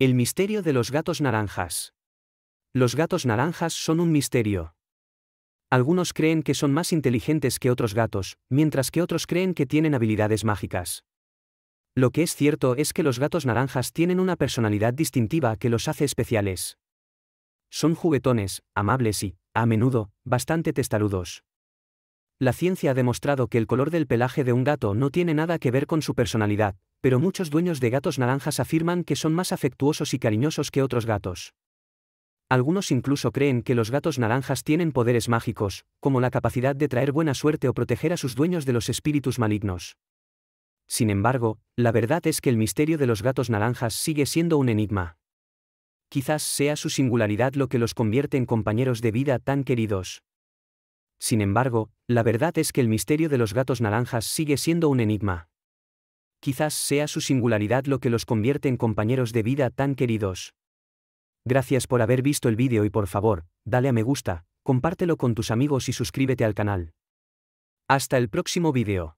El misterio de los gatos naranjas. Los gatos naranjas son un misterio. Algunos creen que son más inteligentes que otros gatos, mientras que otros creen que tienen habilidades mágicas. Lo que es cierto es que los gatos naranjas tienen una personalidad distintiva que los hace especiales. Son juguetones, amables y, a menudo, bastante testarudos. La ciencia ha demostrado que el color del pelaje de un gato no tiene nada que ver con su personalidad, pero muchos dueños de gatos naranjas afirman que son más afectuosos y cariñosos que otros gatos. Algunos incluso creen que los gatos naranjas tienen poderes mágicos, como la capacidad de traer buena suerte o proteger a sus dueños de los espíritus malignos. Sin embargo, la verdad es que el misterio de los gatos naranjas sigue siendo un enigma. Quizás sea su singularidad lo que los convierte en compañeros de vida tan queridos. Sin embargo, la verdad es que el misterio de los gatos naranjas sigue siendo un enigma quizás sea su singularidad lo que los convierte en compañeros de vida tan queridos. Gracias por haber visto el vídeo y por favor, dale a me gusta, compártelo con tus amigos y suscríbete al canal. Hasta el próximo vídeo.